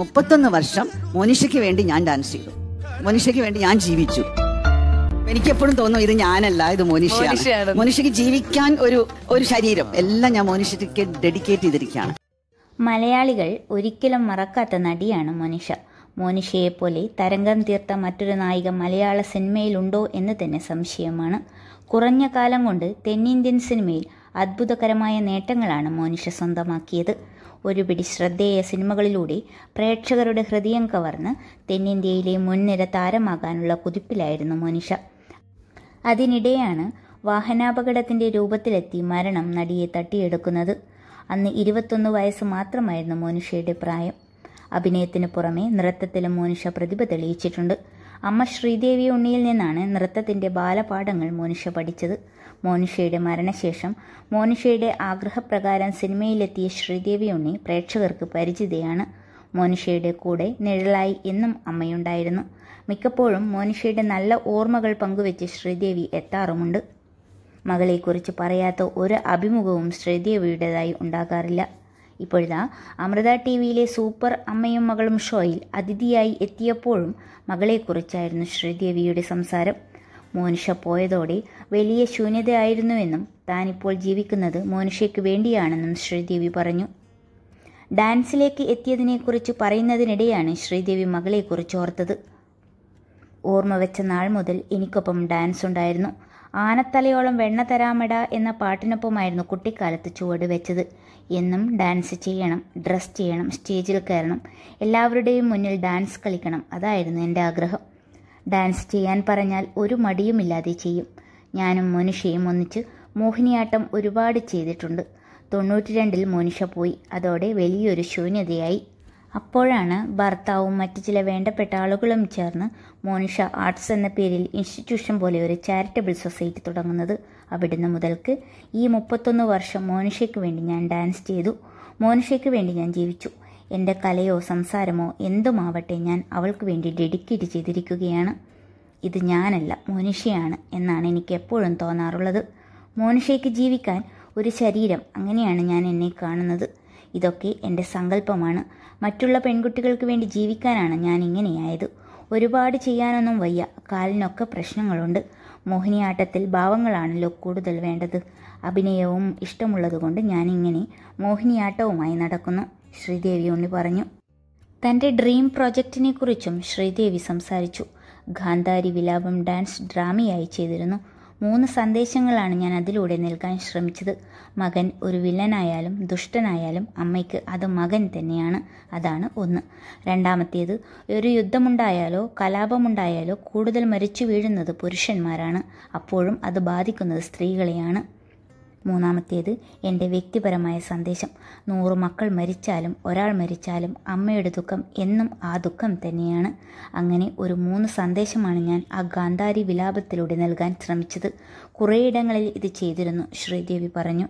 മുപ്പത്തൊന്ന് വർഷം മോനിഷയ്ക്ക് വേണ്ടി ഞാൻ ഡാൻസ് ചെയ്തു മോനിഷയ്ക്ക് വേണ്ടി ഞാൻ ജീവിച്ചു എനിക്കെപ്പോഴും തോന്നും ഇത് ഞാനല്ല ഇത് മോനിഷയാണ് മോനിഷയ്ക്ക് ജീവിക്കാൻ ഒരു ഒരു ശരീരം എല്ലാം ഞാൻ മോനിഷയ്ക്ക് ഡെഡിക്കേറ്റ് ചെയ്തിരിക്കുകയാണ് മലയാളികൾ ഒരിക്കലും മറക്കാത്ത നടിയാണ് മോനിഷ മോനിഷയെ പോലെ തരംഗം തീർത്ത മറ്റൊരു നായിക മലയാള സിനിമയിലുണ്ടോ എന്ന് തന്നെ സംശയമാണ് കുറഞ്ഞ കാലം കൊണ്ട് തെന്നിന്ത്യൻ സിനിമയിൽ അത്ഭുതകരമായ നേട്ടങ്ങളാണ് മോനിഷ സ്വന്തമാക്കിയത് ഒരു പിടി ശ്രദ്ധേയ സിനിമകളിലൂടെ പ്രേക്ഷകരുടെ ഹൃദയം കവർന്ന് തെന്നിന്ത്യയിലെ മുൻനിര താരമാകാനുള്ള കുതിപ്പിലായിരുന്നു മോനിഷ അതിനിടെയാണ് വാഹനാപകടത്തിന്റെ രൂപത്തിലെത്തി മരണം നടിയെ തട്ടിയെടുക്കുന്നത് അന്ന് ഇരുപത്തൊന്ന് വയസ്സ് മാത്രമായിരുന്നു മോനിഷയുടെ പ്രായം അഭിനയത്തിന് പുറമെ നൃത്തത്തിലും മോനിഷ പ്രതിഭ തെളിയിച്ചിട്ടുണ്ട് അമ്മ ശ്രീദേവി ഉണ്ണിയിൽ നിന്നാണ് നൃത്തത്തിൻ്റെ ബാലപാഠങ്ങൾ മോനിഷ പഠിച്ചത് മോനിഷയുടെ മരണശേഷം മോനിഷയുടെ ആഗ്രഹപ്രകാരം സിനിമയിലെത്തിയ ശ്രീദേവി ഉണ്ണി പ്രേക്ഷകർക്ക് പരിചിതയാണ് മോനിഷയുടെ കൂടെ നിഴലായി എന്നും അമ്മയുണ്ടായിരുന്നു മിക്കപ്പോഴും മോനിഷയുടെ നല്ല ഓർമ്മകൾ പങ്കുവെച്ച് ശ്രീദേവി എത്താറുമുണ്ട് മകളെക്കുറിച്ച് പറയാത്ത ഒരു അഭിമുഖവും ശ്രീദേവിയുടേതായി ഉണ്ടാകാറില്ല ഇപ്പോഴിതാ അമൃത ടി വിയിലെ സൂപ്പർ അമ്മയും മകളും ഷോയിൽ അതിഥിയായി എത്തിയപ്പോഴും മകളെക്കുറിച്ചായിരുന്നു ശ്രീദേവിയുടെ സംസാരം മോനുഷ പോയതോടെ വലിയ ശൂന്യതയായിരുന്നുവെന്നും താനിപ്പോൾ ജീവിക്കുന്നത് മോനുഷയ്ക്ക് വേണ്ടിയാണെന്നും ശ്രീദേവി പറഞ്ഞു ഡാൻസിലേക്ക് എത്തിയതിനെക്കുറിച്ച് പറയുന്നതിനിടെയാണ് ശ്രീദേവി മകളെക്കുറിച്ച് ഓർത്തത് ഓർമ്മ വെച്ച നാൾ മുതൽ എനിക്കൊപ്പം ഡാൻസ് ഉണ്ടായിരുന്നു ആനത്തലയോളം വെണ്ണ തരാമെട എന്ന പാട്ടിനൊപ്പമായിരുന്നു കുട്ടിക്കാലത്ത് ചുവട് വെച്ചത് എന്നും ഡാൻസ് ചെയ്യണം ഡ്രസ് ചെയ്യണം സ്റ്റേജിൽ കയറണം എല്ലാവരുടെയും മുന്നിൽ ഡാൻസ് കളിക്കണം അതായിരുന്നു എൻ്റെ ആഗ്രഹം ഡാൻസ് ചെയ്യാൻ പറഞ്ഞാൽ ഒരു മടിയുമില്ലാതെ ചെയ്യും ഞാനും മോനിഷയും ഒന്നിച്ച് മോഹിനിയാട്ടം ഒരുപാട് ചെയ്തിട്ടുണ്ട് തൊണ്ണൂറ്റി രണ്ടിൽ മോനിഷ പോയി അതോടെ വലിയൊരു ശൂന്യതയായി അപ്പോഴാണ് ഭർത്താവും മറ്റു ചില വേണ്ടപ്പെട്ട ആളുകളും ചേർന്ന് മോനിഷ ആർട്സ് എന്ന പേരിൽ ഇൻസ്റ്റിറ്റ്യൂഷൻ പോലെ ഒരു ചാരിറ്റബിൾ സൊസൈറ്റി തുടങ്ങുന്നത് അവിടുന്ന് മുതൽക്ക് ഈ മുപ്പത്തൊന്ന് വർഷം മോനിഷയ്ക്ക് വേണ്ടി ഞാൻ ഡാൻസ് ചെയ്തു മോനിഷയ്ക്ക് വേണ്ടി ഞാൻ ജീവിച്ചു എൻ്റെ കലയോ സംസാരമോ എന്തുമാവട്ടെ ഞാൻ അവൾക്ക് വേണ്ടി ഡെഡിക്കേറ്റ് ചെയ്തിരിക്കുകയാണ് ഇത് ഞാനല്ല മോനിഷയാണ് എന്നാണ് എനിക്ക് എപ്പോഴും തോന്നാറുള്ളത് മോനിഷയ്ക്ക് ജീവിക്കാൻ ഒരു ശരീരം അങ്ങനെയാണ് ഞാൻ എന്നെ കാണുന്നത് ഇതൊക്കെ എൻ്റെ സങ്കല്പമാണ് മറ്റുള്ള പെൺകുട്ടികൾക്ക് വേണ്ടി ജീവിക്കാനാണ് ഞാൻ ഇങ്ങനെയായത് ഒരുപാട് ചെയ്യാനൊന്നും വയ്യ കാലിനൊക്കെ പ്രശ്നങ്ങളുണ്ട് മോഹിനിയാട്ടത്തിൽ ഭാവങ്ങളാണല്ലോ കൂടുതൽ വേണ്ടത് അഭിനയവും ഇഷ്ടമുള്ളതുകൊണ്ട് ഞാനിങ്ങനെ മോഹിനിയാട്ടവുമായി നടക്കുന്നു ശ്രീദേവി ഉണ്ണി പറഞ്ഞു തൻ്റെ ഡ്രീം പ്രോജക്റ്റിനെക്കുറിച്ചും ശ്രീദേവി സംസാരിച്ചു ഗാന്ധാരി വിലാപം ഡാൻസ് ഡ്രാമയായി ചെയ്തിരുന്നു മൂന്ന് സന്ദേശങ്ങളാണ് ഞാൻ അതിലൂടെ നൽകാൻ ശ്രമിച്ചത് മകൻ ഒരു വില്ലനായാലും ദുഷ്ടനായാലും അമ്മയ്ക്ക് അത് മകൻ തന്നെയാണ് അതാണ് ഒന്ന് രണ്ടാമത്തേത് ഒരു യുദ്ധമുണ്ടായാലോ കലാപമുണ്ടായാലോ കൂടുതൽ മരിച്ചു വീഴുന്നത് പുരുഷന്മാരാണ് അപ്പോഴും അത് ബാധിക്കുന്നത് സ്ത്രീകളെയാണ് മൂന്നാമത്തേത് എൻ്റെ വ്യക്തിപരമായ സന്ദേശം നൂറ് മക്കൾ മരിച്ചാലും ഒരാൾ മരിച്ചാലും അമ്മയുടെ ദുഃഖം എന്നും ആ ദുഃഖം തന്നെയാണ് അങ്ങനെ ഒരു മൂന്ന് സന്ദേശമാണ് ഞാൻ ആ ഗാന്ധാരി വിലാപത്തിലൂടെ നൽകാൻ ശ്രമിച്ചത് കുറേയിടങ്ങളിൽ ഇത് ചെയ്തിരുന്നു ശ്രീദേവി പറഞ്ഞു